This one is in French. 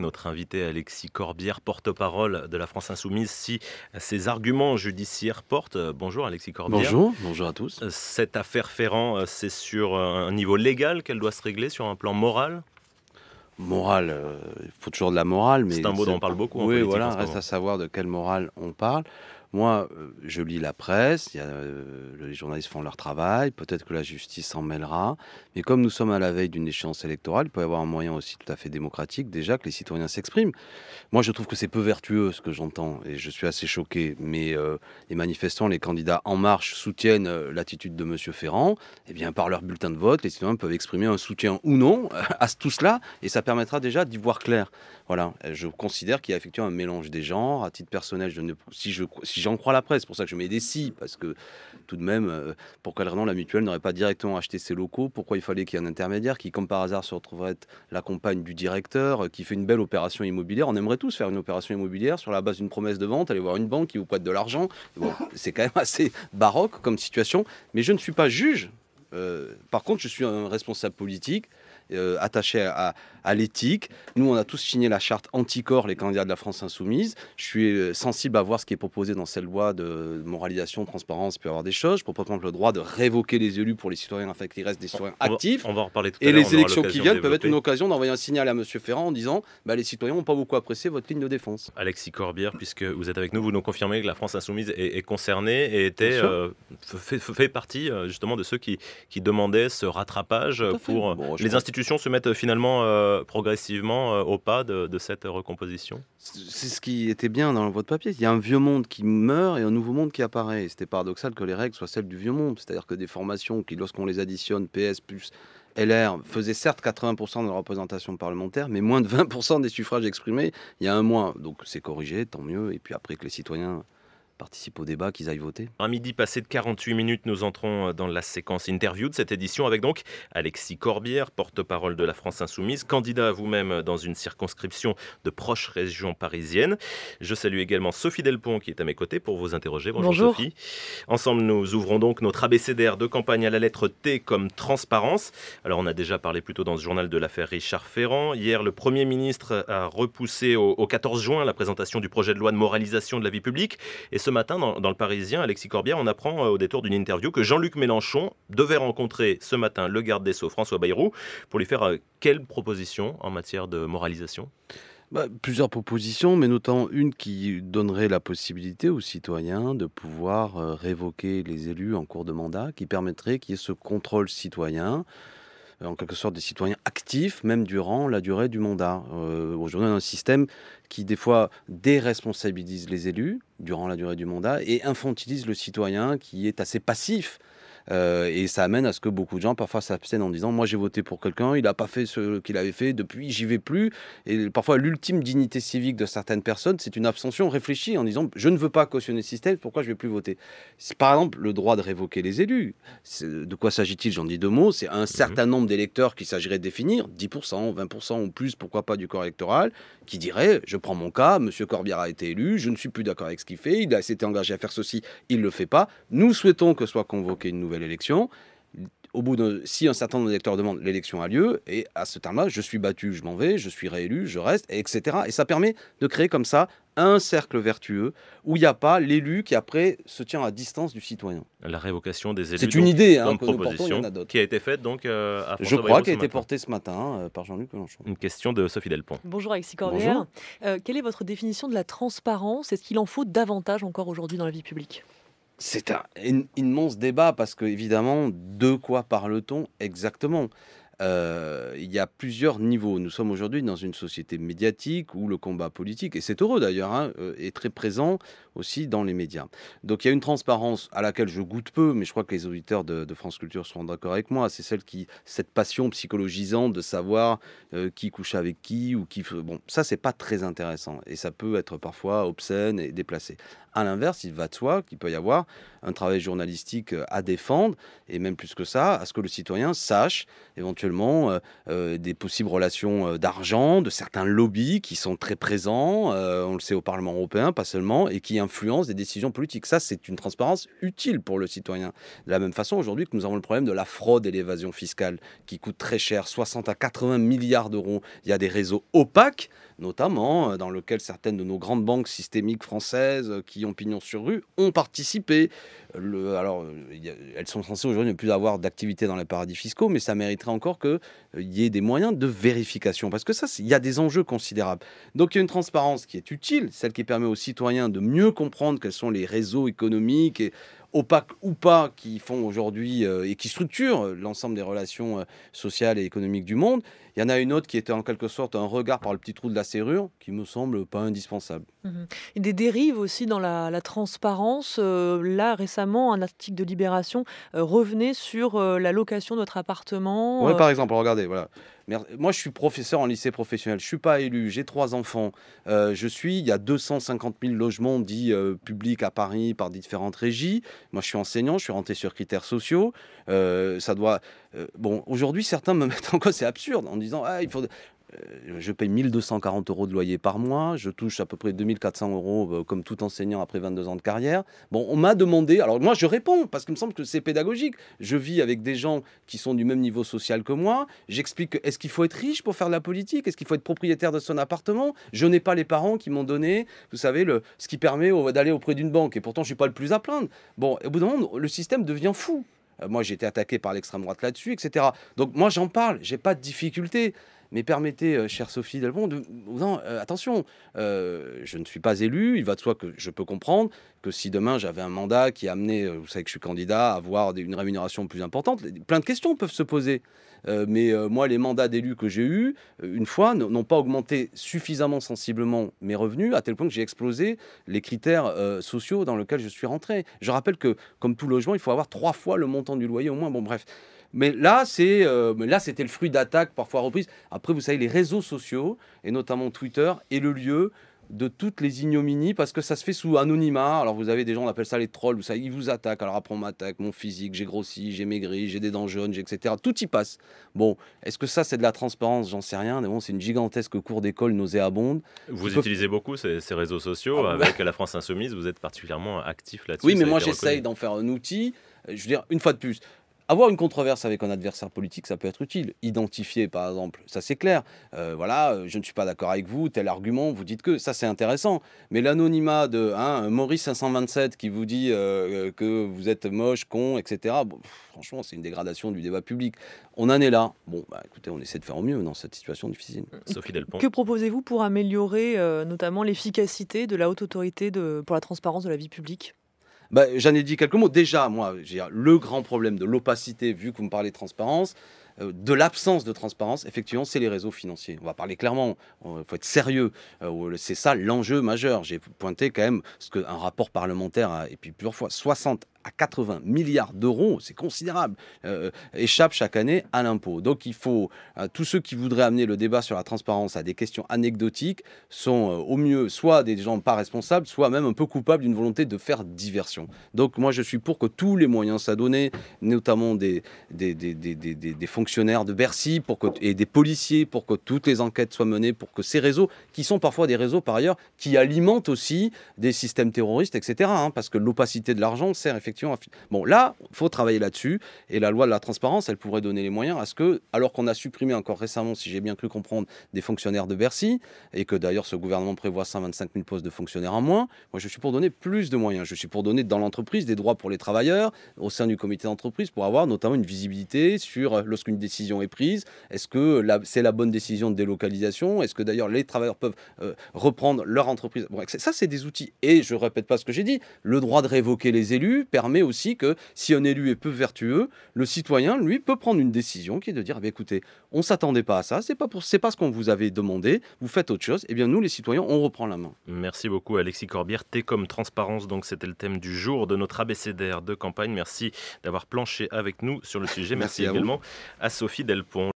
Notre invité Alexis Corbière, porte-parole de la France Insoumise, si ses arguments judiciaires portent. Bonjour Alexis Corbière. Bonjour, bonjour à tous. Euh, cette affaire Ferrand, euh, c'est sur euh, un niveau légal qu'elle doit se régler, sur un plan moral Moral, il faut toujours de la morale. mais C'est un mot dont on parle beaucoup. Oui, en voilà, reste à savoir de quelle morale on parle. Moi, euh, je lis la presse, euh, les journalistes font leur travail, peut-être que la justice s'en mêlera, mais comme nous sommes à la veille d'une échéance électorale, il peut y avoir un moyen aussi tout à fait démocratique déjà que les citoyens s'expriment. Moi, je trouve que c'est peu vertueux ce que j'entends, et je suis assez choqué, mais euh, les manifestants, les candidats En Marche soutiennent l'attitude de M. Ferrand, et eh bien par leur bulletin de vote, les citoyens peuvent exprimer un soutien ou non à tout cela, et ça permettra déjà d'y voir clair. Voilà, je considère qu'il y a effectivement un mélange des genres. À titre personnel, ne, si je, si j'en crois la presse, c'est pour ça que je mets des si, parce que tout de même, euh, pour pourquoi raison la mutuelle n'aurait pas directement acheté ses locaux Pourquoi il fallait qu'il y ait un intermédiaire qui, comme par hasard, se retrouverait la compagne du directeur, euh, qui fait une belle opération immobilière On aimerait tous faire une opération immobilière sur la base d'une promesse de vente, aller voir une banque qui vous prête de l'argent. c'est quand même assez baroque comme situation, mais je ne suis pas juge euh, par contre, je suis un responsable politique. Euh, attaché à, l'éthique. Nous, on a tous signé la charte anticorps, les candidats de la France insoumise. Je suis euh, sensible à voir ce qui est proposé dans cette loi de moralisation, transparence, puis peut avoir des choses. Je propose par exemple le droit de révoquer les élus pour les citoyens, afin qu'ils restent des citoyens actifs. Et les élections qui viennent peuvent être une occasion d'envoyer un signal à M. Ferrand en disant bah, les citoyens n'ont pas beaucoup apprécié votre ligne de défense. Alexis Corbière, puisque vous êtes avec nous, vous nous confirmez que la France insoumise est, concernée et était, fait, partie justement de ceux qui, qui demandait ce rattrapage pour euh, les institutions se mettent euh, finalement euh, progressivement au pas de, cette recomposition C'est ce qui était bien dans votre papier. Il y a un vieux monde qui meurt et un nouveau monde qui apparaît. C'était paradoxal que les règles soient celles du vieux monde, c'est-à-dire que des formations qui, lorsqu'on les additionne, PS plus LR faisaient certes 80% de la représentation parlementaire, mais moins de 20% des suffrages exprimés il y a un mois. Donc c'est corrigé, tant mieux. Et puis après que les citoyens participent au débat, qu'ils aillent voter. Un midi passé de 48 minutes, nous entrons euh, dans la séquence interview de cette édition avec donc Alexis Corbière, porte-parole de la France Insoumise, candidat à vous-même dans une circonscription de proche région parisienne. Je salue également Sophie Delpont qui est à mes côtés pour vous interroger. Bonjour, Sophie. Ensemble, nous ouvrons donc notre ABCDR de campagne à la lettre T comme transparence. Alors on a déjà parlé plutôt dans ce journal de l'affaire Richard Ferrand. Hier, le Premier ministre a repoussé au 14 juin la présentation du projet de loi de moralisation de la vie publique et ce matin, dans, Le Parisien, Alexis Corbière, on apprend euh, au détour d'une interview que Jean-Luc Mélenchon devait rencontrer ce matin le garde des Sceaux, François Bayrou, pour lui faire quelles euh, quelle proposition en matière de moralisation bah, plusieurs propositions, mais notamment une qui donnerait la possibilité aux citoyens de pouvoir euh, révoquer les élus en cours de mandat, qui permettrait qu'il y ait ce contrôle citoyen euh, en quelque sorte des citoyens actifs, même durant la durée du mandat. Euh, aujourd'hui, on a un système qui, des fois, déresponsabilise les élus durant la durée du mandat et infantilise le citoyen qui est assez passif euh, et ça amène à ce que beaucoup de gens parfois s'abstiennent en disant Moi j'ai voté pour quelqu'un, il n'a pas fait ce qu'il avait fait, depuis j'y vais plus. Et parfois l'ultime dignité civique de certaines personnes, c'est une abstention réfléchie en disant Je ne veux pas cautionner ce système, pourquoi je ne vais plus voter Par exemple, le droit de révoquer les élus. De quoi s'agit-il J'en dis deux mots. C'est un mmh certain nombre d'électeurs qu'il s'agirait de définir, 10%, 20% ou plus, pourquoi pas, du corps électoral, qui dirait Je prends mon cas, monsieur Corbière a été élu, je ne suis plus d'accord avec ce qu'il fait, il s'était engagé à faire ceci, il ne le fait pas. Nous souhaitons que soit convoqué une nouvelle l'élection, Au bout de, si un certain nombre d'électeurs demandent, l'élection a lieu, et à ce terme-là, je suis battu, je m'en vais, je suis réélu, je reste, etc. Et ça permet de créer comme ça un cercle vertueux où il n'y a pas l'élu qui après se tient à distance du citoyen. La révocation des élus. C'est une idée hein, proposition qui a été faite donc. Euh, à Je crois qu'elle a été portée ce matin euh, par Jean-Luc Mélenchon. Une question de Sophie Delpont. Bonjour Alexis Corbière. Euh, quelle est votre définition de la transparence Est-ce qu'il en faut davantage encore aujourd'hui dans la vie publique c'est un immense débat parce que, évidemment, de quoi parle-t-on exactement euh, il y a plusieurs niveaux. Nous sommes aujourd'hui dans une société médiatique où le combat politique, et c'est heureux d'ailleurs, hein, euh, est très présent aussi dans les médias. Donc il y a une transparence à laquelle je goûte peu, mais je crois que les auditeurs de, France Culture seront d'accord avec moi. C'est celle qui, cette passion psychologisante de savoir euh, qui couche avec qui ou qui. Bon, ça c'est pas très intéressant et ça peut être parfois obscène et déplacé. À l'inverse, il va de soi qu'il peut y avoir un travail journalistique à défendre et même plus que ça, à ce que le citoyen sache éventuellement Seulement euh, euh, des possibles relations euh, d'argent, de certains lobbies qui sont très présents, on le sait au Parlement européen, pas seulement, et qui influencent des décisions politiques. Ça, c'est une transparence utile pour le citoyen. De la même façon, aujourd'hui, que nous avons le problème de la fraude et l'évasion fiscale, qui coûte très cher, 60 à 80 milliards d'euros. Il y a des réseaux opaques notamment euh, dans lequel certaines de nos grandes banques systémiques françaises euh, qui ont pignon sur rue ont participé. alors, euh, elles sont censées aujourd'hui ne plus avoir d'activité dans les paradis fiscaux, mais ça mériterait encore qu'il y ait des moyens de vérification, parce que ça, il y a des enjeux considérables. Donc, il y a une transparence qui est utile, celle qui permet aux citoyens de mieux comprendre quels sont les réseaux économiques et opaques ou pas, qui font aujourd'hui euh, et qui structurent l'ensemble des relations euh, sociales et économiques du monde. Il y en a une autre qui était en quelque sorte un regard par le petit trou de la serrure, qui me semble pas indispensable. Mhm. des dérives aussi dans la, transparence. Euh, là, récemment, un article de Libération revenait sur la location de notre appartement. Oui, par exemple, regardez, voilà. Moi, je suis professeur en lycée professionnel. Je suis pas élu. J'ai trois enfants. Euh, je suis. Il y a 250 000 logements dits euh, publics à Paris par différentes régies. Moi, je suis enseignant. Je suis rentré sur critères sociaux. Euh, ça doit. bon, aujourd'hui, certains me mettent en cause. C'est absurde en disant ah, il faut. Euh, je paye 1240 euros de loyer par mois, je touche à peu près 2400 euros euh, comme tout enseignant après 22 ans de carrière. Bon, on m'a demandé, alors moi je réponds parce qu'il me semble que c'est pédagogique. Je vis avec des gens qui sont du même niveau social que moi. J'explique est-ce qu'il faut être riche pour faire de la politique Est-ce qu'il faut être propriétaire de son appartement Je n'ai pas les parents qui m'ont donné, vous savez, le, ce qui permet d'aller auprès d'une banque. Et pourtant, je suis pas le plus à plaindre. Bon, au bout d'un moment, le système devient fou. Euh, moi, j'ai été attaqué par l'extrême droite là-dessus, etc. Donc, moi, j'en parle, j'ai pas de difficulté. Mais permettez, euh, chère Sophie Delbon, de... non, euh, attention, euh, je ne suis pas élu. Il va de soi que je peux comprendre que si demain j'avais un mandat qui amenait, vous savez que je suis candidat, à avoir une rémunération plus importante, plein de questions peuvent se poser. mais moi, les mandats d'élus que j'ai eus, une fois, n'ont pas augmenté suffisamment sensiblement mes revenus, à tel point que j'ai explosé les critères sociaux dans lesquels je suis rentré. Je rappelle que, comme tout logement, il faut avoir trois fois le montant du loyer au moins. Bon, bref. Mais là, c'est, là, c'était le fruit d'attaques parfois reprises. Après, vous savez, les réseaux sociaux, et notamment Twitter, est le lieu de toutes les ignominies parce que ça se fait sous anonymat. Alors vous avez des gens, on appelle ça les trolls, savez, ils vous attaquent. Alors après on m'attaque, mon physique, j'ai grossi, j'ai maigri, j'ai des dents jaunes, etc. Tout y passe. Bon, est-ce que ça c'est de la transparence J'en sais rien. Mais bon, c'est une gigantesque cour d'école nauséabonde. Vous utilisez beaucoup ces, réseaux sociaux ah bah. avec la France Insoumise. Vous êtes particulièrement actif là-dessus. Oui, mais moi j'essaye d'en faire un outil. Euh, je veux dire, une fois de plus, avoir une controverse avec un adversaire politique, ça peut être utile. Identifier, par exemple, ça c'est clair. Euh, voilà, euh, je ne suis pas d'accord avec vous, tel argument, vous dites que, ça c'est intéressant. Mais l'anonymat de hein, Maurice 527 qui vous dit euh, que vous êtes moche, con, etc., franchement, c'est une dégradation du débat public. On en est là. Bon, bah, écoutez, on essaie de faire au mieux dans cette situation difficile. Sophie Delpont. Que proposez-vous pour améliorer notamment l'efficacité de la haute autorité de, pour la transparence de la vie publique bah, j'en ai dit quelques mots. Déjà, moi, le grand problème de l'opacité, vu que vous me parlez de transparence, euh, de l'absence de transparence, effectivement, c'est les réseaux financiers. On va parler clairement, il faut être sérieux. Euh, c'est ça l'enjeu majeur. J'ai pointé quand même ce qu'un rapport parlementaire a, et puis plusieurs fois, 60 à 80 milliards d'euros, c'est considérable, euh, échappent chaque année à l'impôt. Donc il faut, euh, tous ceux qui voudraient amener le débat sur la transparence à des questions anecdotiques sont euh, au mieux soit des gens pas responsables, soit même un peu coupables d'une volonté de faire diversion. Donc moi je suis pour que tous les moyens soient notamment des, des, des, des, des fonctionnaires de Bercy pour que, et des policiers pour que toutes les enquêtes soient menées, pour que ces réseaux, qui sont parfois des réseaux par ailleurs, qui alimentent aussi des systèmes terroristes, etc. Hein, parce que l'opacité de l'argent sert effectivement Bon, là, il faut travailler là-dessus. Et la loi de la transparence, elle pourrait donner les moyens à ce que, alors qu'on a supprimé encore récemment, si j'ai bien cru comprendre, des fonctionnaires de Bercy, et que d'ailleurs ce gouvernement prévoit 125 000 postes de fonctionnaires en moins, moi je suis pour donner plus de moyens. Je suis pour donner dans l'entreprise des droits pour les travailleurs, au sein du comité d'entreprise, pour avoir notamment une visibilité sur euh, lorsqu'une décision est prise. Est-ce que c'est la bonne décision de délocalisation Est-ce que d'ailleurs les travailleurs peuvent euh, reprendre leur entreprise Ça, c'est des outils. Et je répète pas ce que j'ai dit, le droit de révoquer les élus mais aussi que si un élu est peu vertueux, le citoyen, lui, peut prendre une décision qui est de dire, bah, écoutez, on s'attendait pas à ça, c'est pas, pour, pas ce qu'on vous avait demandé, vous faites autre chose, Eh bien nous, les citoyens, on reprend la main. Merci beaucoup Alexis Corbière, T comme transparence, donc c'était le thème du jour de notre abécédaire de campagne. Merci d'avoir planché avec nous sur le sujet. Merci, également à Sophie Delpont.